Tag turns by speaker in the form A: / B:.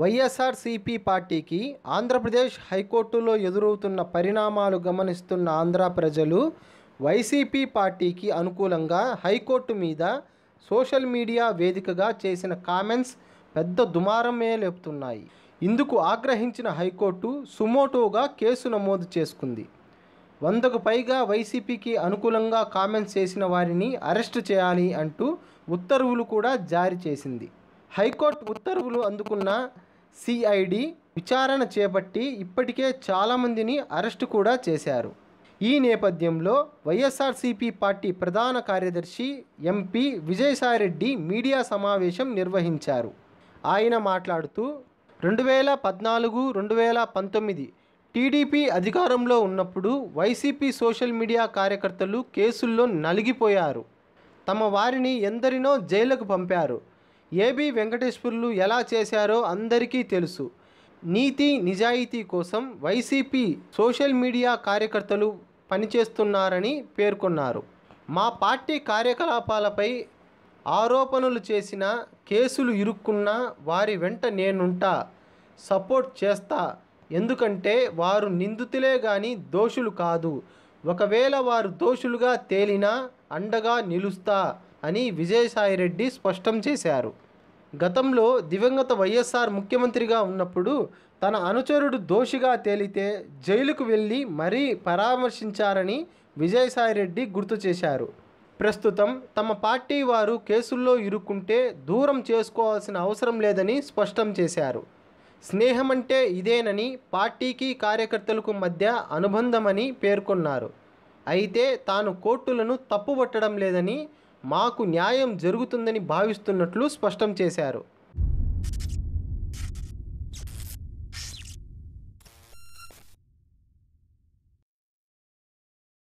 A: వైఎస్ఆర్సీపీ పార్టీకి ఆంధ్రప్రదేశ్ హైకోర్టులో ఎదురవుతున్న పరిణామాలు గమనిస్తున్న ఆంధ్ర ప్రజలు వైసీపీ పార్టీకి అనుకూలంగా హైకోర్టు మీద సోషల్ మీడియా వేదికగా చేసిన కామెంట్స్ పెద్ద దుమారమే లేపుతున్నాయి ఇందుకు ఆగ్రహించిన హైకోర్టు సుమోటోగా కేసు నమోదు చేసుకుంది వందకు పైగా వైసీపీకి అనుకూలంగా కామెంట్స్ చేసిన వారిని అరెస్టు చేయాలి అంటూ ఉత్తర్వులు కూడా జారీ చేసింది హైకోర్టు ఉత్తర్వులు అందుకున్న సిఐడి విచారణ చేపట్టి ఇప్పటికే చాలామందిని అరెస్టు కూడా చేశారు ఈ నేపథ్యంలో వైఎస్ఆర్సీపీ పార్టీ ప్రధాన కార్యదర్శి ఎంపీ విజయసాయిరెడ్డి మీడియా సమావేశం నిర్వహించారు ఆయన మాట్లాడుతూ రెండు వేల పద్నాలుగు రెండు వేల పంతొమ్మిది టీడీపీ అధికారంలో ఉన్నప్పుడు వైసీపీ సోషల్ మీడియా కార్యకర్తలు కేసుల్లో నలిగిపోయారు తమ వారిని ఎందరినో జైలుకు పంపారు ఏబి వెంకటేశ్వర్లు ఎలా చేశారో అందరికీ తెలుసు నీతి నిజాయితీ కోసం వైసీపీ సోషల్ మీడియా కార్యకర్తలు పనిచేస్తున్నారని పేర్కొన్నారు మా పార్టీ కార్యకలాపాలపై ఆరోపణలు చేసిన కేసులు ఇరుక్కున్న వారి వెంట నేనుంటా సపోర్ట్ చేస్తా ఎందుకంటే వారు నిందితులే కానీ దోషులు కాదు ఒకవేళ వారు దోషులుగా తేలినా అండగా నిలుస్తా అని విజయసాయిరెడ్డి స్పష్టం చేశారు గతంలో దివంగత వైఎస్ఆర్ ముఖ్యమంత్రిగా ఉన్నప్పుడు తన అనుచరుడు దోషిగా తేలితే జైలుకు వెళ్ళి మరీ పరామర్శించారని విజయసాయిరెడ్డి గుర్తు చేశారు ప్రస్తుతం తమ పార్టీ వారు కేసుల్లో ఇరుక్కుంటే దూరం చేసుకోవాల్సిన అవసరం లేదని స్పష్టం చేశారు స్నేహమంటే ఇదేనని పార్టీకి కార్యకర్తలకు మధ్య అనుబంధమని పేర్కొన్నారు అయితే తాను కోర్టులను తప్పుబట్టడం లేదని మాకు న్యాయం జరుగుతుందని భావిస్తున్నట్లు స్పష్టం చేశారు